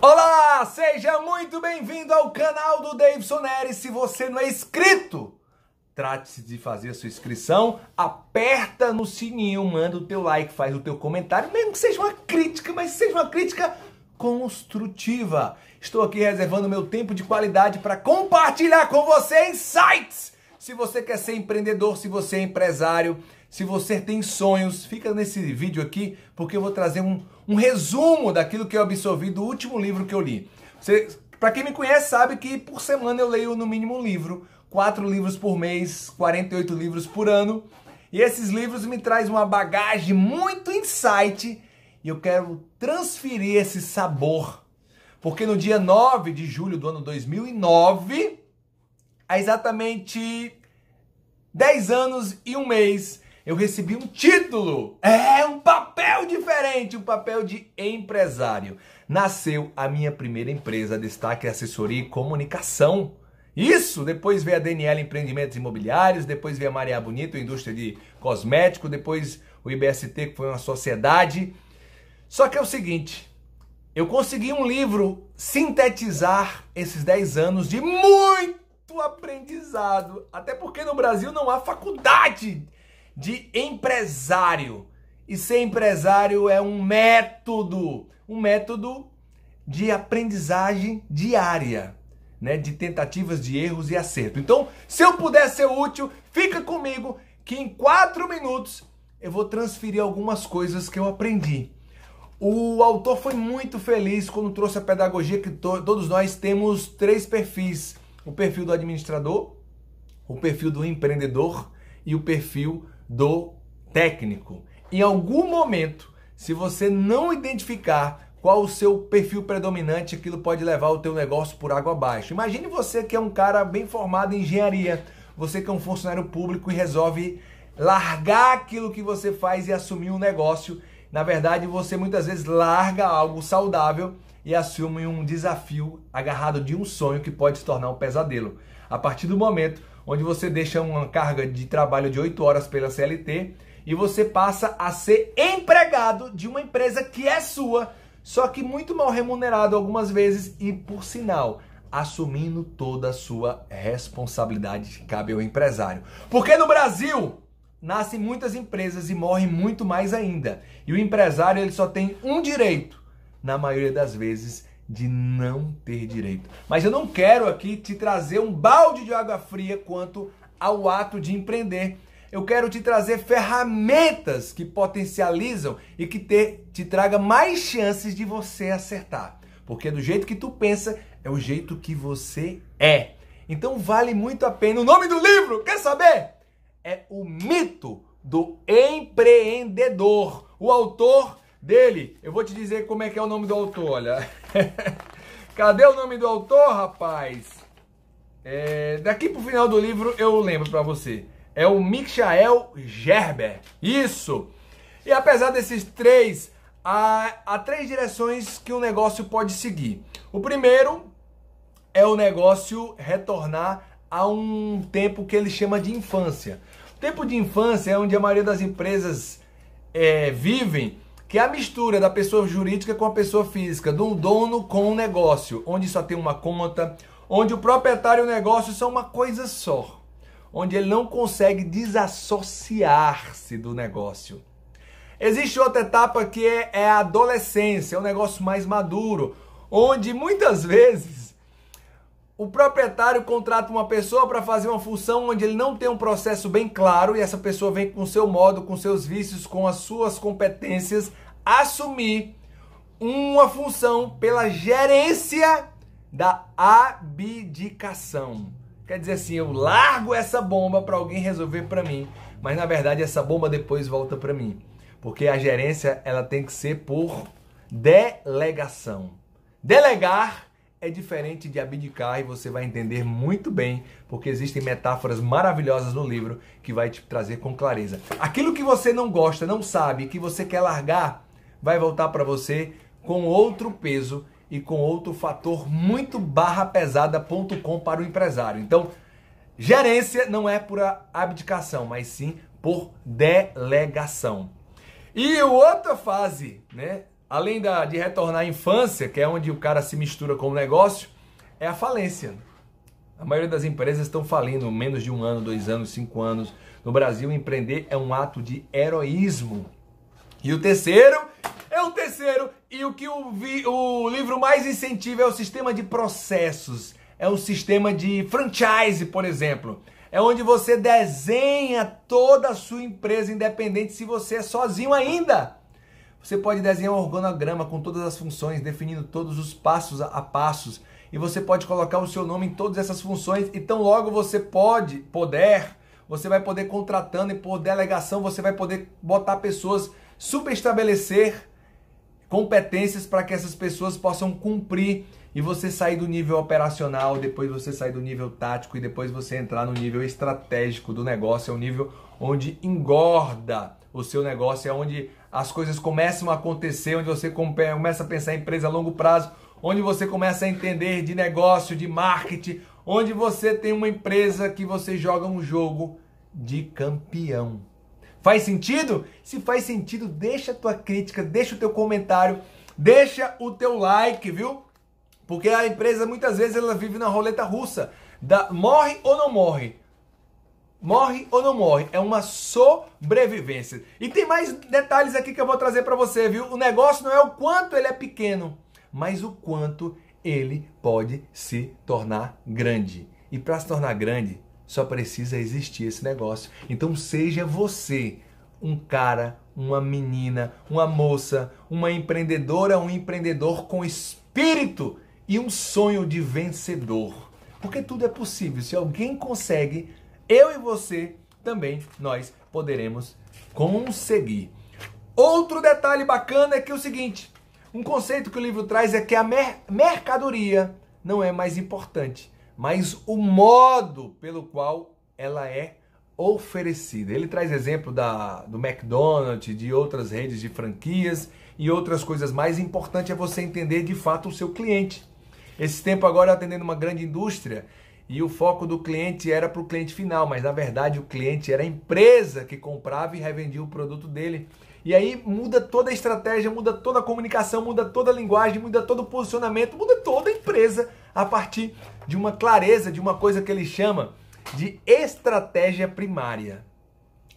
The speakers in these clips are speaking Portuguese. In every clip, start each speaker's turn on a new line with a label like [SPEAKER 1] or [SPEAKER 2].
[SPEAKER 1] Olá, seja muito bem-vindo ao canal do Davidson Neri. Se você não é inscrito, trate-se de fazer a sua inscrição, aperta no sininho, manda o teu like, faz o teu comentário, mesmo que seja uma crítica, mas seja uma crítica construtiva. Estou aqui reservando meu tempo de qualidade para compartilhar com você insights. Se você quer ser empreendedor, se você é empresário, se você tem sonhos, fica nesse vídeo aqui, porque eu vou trazer um, um resumo daquilo que eu absorvi do último livro que eu li. para quem me conhece, sabe que por semana eu leio no mínimo um livro, quatro livros por mês, 48 livros por ano. E esses livros me trazem uma bagagem muito insight e eu quero transferir esse sabor. Porque no dia 9 de julho do ano 2009, há exatamente 10 anos e um mês, eu recebi um título. É um papel diferente, um papel de empresário. Nasceu a minha primeira empresa, destaque assessoria e comunicação. Isso, depois veio a DNL Empreendimentos Imobiliários, depois veio a Maria Bonito, indústria de cosmético, depois o IBST, que foi uma sociedade. Só que é o seguinte, eu consegui um livro sintetizar esses 10 anos de muito aprendizado, até porque no Brasil não há faculdade de empresário. E ser empresário é um método, um método de aprendizagem diária, né, de tentativas de erros e acerto. Então, se eu puder ser útil, fica comigo que em quatro minutos eu vou transferir algumas coisas que eu aprendi. O autor foi muito feliz quando trouxe a pedagogia que to todos nós temos três perfis: o perfil do administrador, o perfil do empreendedor e o perfil do técnico. Em algum momento, se você não identificar qual o seu perfil predominante, aquilo pode levar o teu negócio por água abaixo. Imagine você que é um cara bem formado em engenharia, você que é um funcionário público e resolve largar aquilo que você faz e assumir um negócio. Na verdade, você muitas vezes larga algo saudável e assume um desafio agarrado de um sonho que pode se tornar um pesadelo. A partir do momento onde você deixa uma carga de trabalho de 8 horas pela CLT e você passa a ser empregado de uma empresa que é sua, só que muito mal remunerado algumas vezes e, por sinal, assumindo toda a sua responsabilidade que cabe ao empresário. Porque no Brasil nascem muitas empresas e morrem muito mais ainda. E o empresário ele só tem um direito, na maioria das vezes, de não ter direito. Mas eu não quero aqui te trazer um balde de água fria quanto ao ato de empreender. Eu quero te trazer ferramentas que potencializam e que te, te traga mais chances de você acertar. Porque do jeito que tu pensa, é o jeito que você é. Então vale muito a pena. O nome do livro, quer saber? É O Mito do Empreendedor. O autor dele, eu vou te dizer como é que é o nome do autor, olha. Cadê o nome do autor, rapaz? É, daqui pro final do livro eu lembro para você. É o Michael Gerber. Isso! E apesar desses três, há, há três direções que o um negócio pode seguir. O primeiro é o negócio retornar a um tempo que ele chama de infância. O tempo de infância é onde a maioria das empresas é, vivem que a mistura da pessoa jurídica com a pessoa física, de um dono com um negócio, onde só tem uma conta, onde o proprietário e o negócio são uma coisa só, onde ele não consegue desassociar-se do negócio. Existe outra etapa que é, é a adolescência, é um negócio mais maduro, onde muitas vezes o proprietário contrata uma pessoa para fazer uma função onde ele não tem um processo bem claro e essa pessoa vem com seu modo, com seus vícios, com as suas competências assumir uma função pela gerência da abdicação. Quer dizer assim, eu largo essa bomba para alguém resolver para mim, mas na verdade essa bomba depois volta para mim, porque a gerência ela tem que ser por delegação. Delegar é diferente de abdicar e você vai entender muito bem, porque existem metáforas maravilhosas no livro que vai te trazer com clareza. Aquilo que você não gosta, não sabe, que você quer largar, vai voltar para você com outro peso e com outro fator muito barra pesada.com para o empresário. Então, gerência não é por abdicação, mas sim por delegação. E outra fase, né? além da, de retornar à infância, que é onde o cara se mistura com o negócio, é a falência. A maioria das empresas estão falindo, menos de um ano, dois anos, cinco anos. No Brasil, empreender é um ato de heroísmo. E o terceiro é o terceiro, e o que o, vi, o livro mais incentiva é o sistema de processos. É um sistema de franchise, por exemplo. É onde você desenha toda a sua empresa, independente se você é sozinho ainda. Você pode desenhar um organograma com todas as funções, definindo todos os passos a passos, e você pode colocar o seu nome em todas essas funções, e tão logo você pode, poder, você vai poder contratando e por delegação você vai poder botar pessoas, super estabelecer competências para que essas pessoas possam cumprir e você sair do nível operacional, depois você sair do nível tático e depois você entrar no nível estratégico do negócio, é um nível onde engorda o seu negócio, é onde as coisas começam a acontecer, onde você começa a pensar em empresa a longo prazo, onde você começa a entender de negócio, de marketing, onde você tem uma empresa que você joga um jogo de campeão. Faz sentido? Se faz sentido, deixa a tua crítica, deixa o teu comentário, deixa o teu like, viu? Porque a empresa muitas vezes ela vive na roleta russa, da morre ou não morre. Morre ou não morre, é uma sobrevivência. E tem mais detalhes aqui que eu vou trazer para você, viu? O negócio não é o quanto ele é pequeno, mas o quanto ele pode se tornar grande. E para se tornar grande, só precisa existir esse negócio. Então seja você um cara, uma menina, uma moça, uma empreendedora, um empreendedor com espírito e um sonho de vencedor. Porque tudo é possível. Se alguém consegue eu e você também nós poderemos conseguir. Outro detalhe bacana é que é o seguinte, um conceito que o livro traz é que a mer mercadoria não é mais importante, mas o modo pelo qual ela é oferecida. Ele traz exemplo da, do McDonald's, de outras redes de franquias e outras coisas mais. Importante é você entender de fato o seu cliente. Esse tempo agora atendendo uma grande indústria, e o foco do cliente era para o cliente final, mas na verdade o cliente era a empresa que comprava e revendia o produto dele. E aí muda toda a estratégia, muda toda a comunicação, muda toda a linguagem, muda todo o posicionamento, muda toda a empresa a partir de uma clareza, de uma coisa que ele chama de estratégia primária.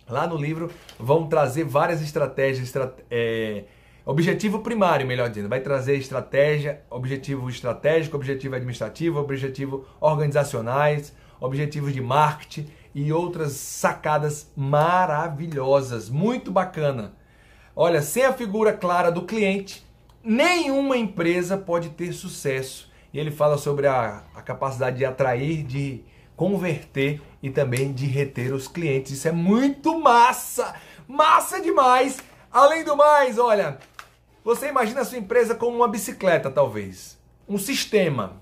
[SPEAKER 1] Lá no livro vão trazer várias estratégias. É Objetivo primário, melhor dizendo, vai trazer estratégia, objetivo estratégico, objetivo administrativo, objetivo organizacionais, objetivos de marketing e outras sacadas maravilhosas, muito bacana. Olha, sem a figura clara do cliente, nenhuma empresa pode ter sucesso. E ele fala sobre a, a capacidade de atrair, de converter e também de reter os clientes. Isso é muito massa! Massa demais! Além do mais, olha, você imagina a sua empresa como uma bicicleta, talvez. Um sistema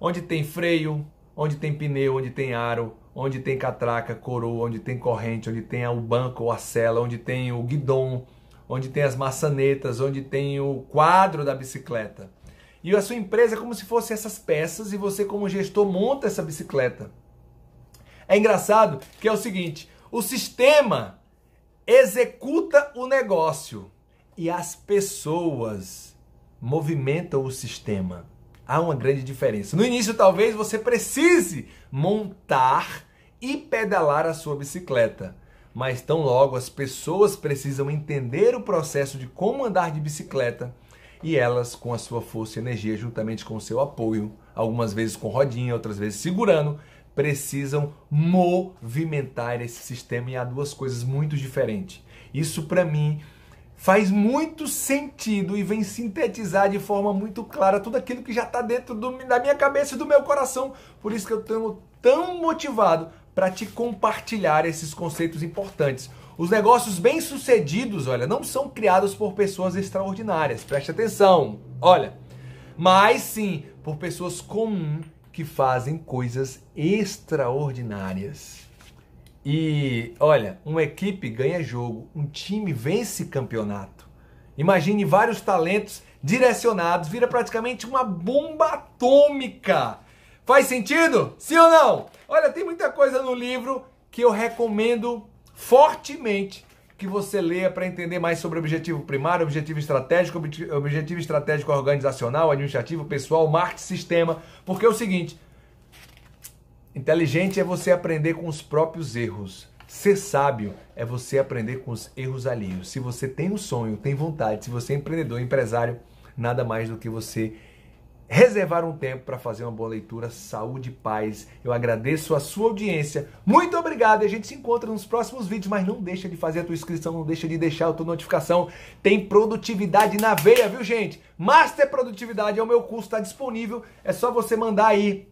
[SPEAKER 1] onde tem freio, onde tem pneu, onde tem aro, onde tem catraca, coroa, onde tem corrente, onde tem o banco ou a cela, onde tem o guidão, onde tem as maçanetas, onde tem o quadro da bicicleta. E a sua empresa é como se fossem essas peças e você, como gestor, monta essa bicicleta. É engraçado que é o seguinte: o sistema executa o negócio e as pessoas movimentam o sistema. Há uma grande diferença. No início, talvez você precise montar e pedalar a sua bicicleta, mas tão logo as pessoas precisam entender o processo de como andar de bicicleta e elas, com a sua força e energia, juntamente com o seu apoio, algumas vezes com rodinha, outras vezes segurando, precisam movimentar esse sistema e há duas coisas muito diferentes. Isso para mim faz muito sentido e vem sintetizar de forma muito clara tudo aquilo que já está dentro do, da minha cabeça e do meu coração. Por isso que eu estou tão motivado para te compartilhar esses conceitos importantes. Os negócios bem-sucedidos, olha, não são criados por pessoas extraordinárias, preste atenção, olha, mas sim por pessoas comuns que fazem coisas extraordinárias. E olha, uma equipe ganha jogo, um time vence campeonato. Imagine vários talentos direcionados, vira praticamente uma bomba atômica. Faz sentido? Sim ou não? Olha, tem muita coisa no livro que eu recomendo fortemente que você leia para entender mais sobre objetivo primário, objetivo estratégico, objetivo estratégico organizacional, administrativo, pessoal, marketing, sistema, porque é o seguinte, Inteligente é você aprender com os próprios erros. Ser sábio é você aprender com os erros alheios. Se você tem um sonho, tem vontade, se você é empreendedor, empresário, nada mais do que você reservar um tempo para fazer uma boa leitura. Saúde e paz. Eu agradeço a sua audiência. Muito obrigado. E a gente se encontra nos próximos vídeos, mas não deixa de fazer a tua inscrição, não deixa de deixar a tua notificação. Tem produtividade na veia, viu, gente? Master Produtividade é o meu curso, está disponível. É só você mandar aí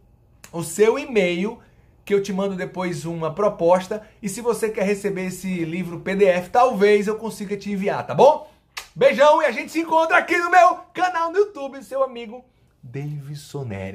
[SPEAKER 1] o seu e-mail que eu te mando depois uma proposta. E se você quer receber esse livro PDF, talvez eu consiga te enviar, tá bom? Beijão e a gente se encontra aqui no meu canal no YouTube, seu amigo David Soneri.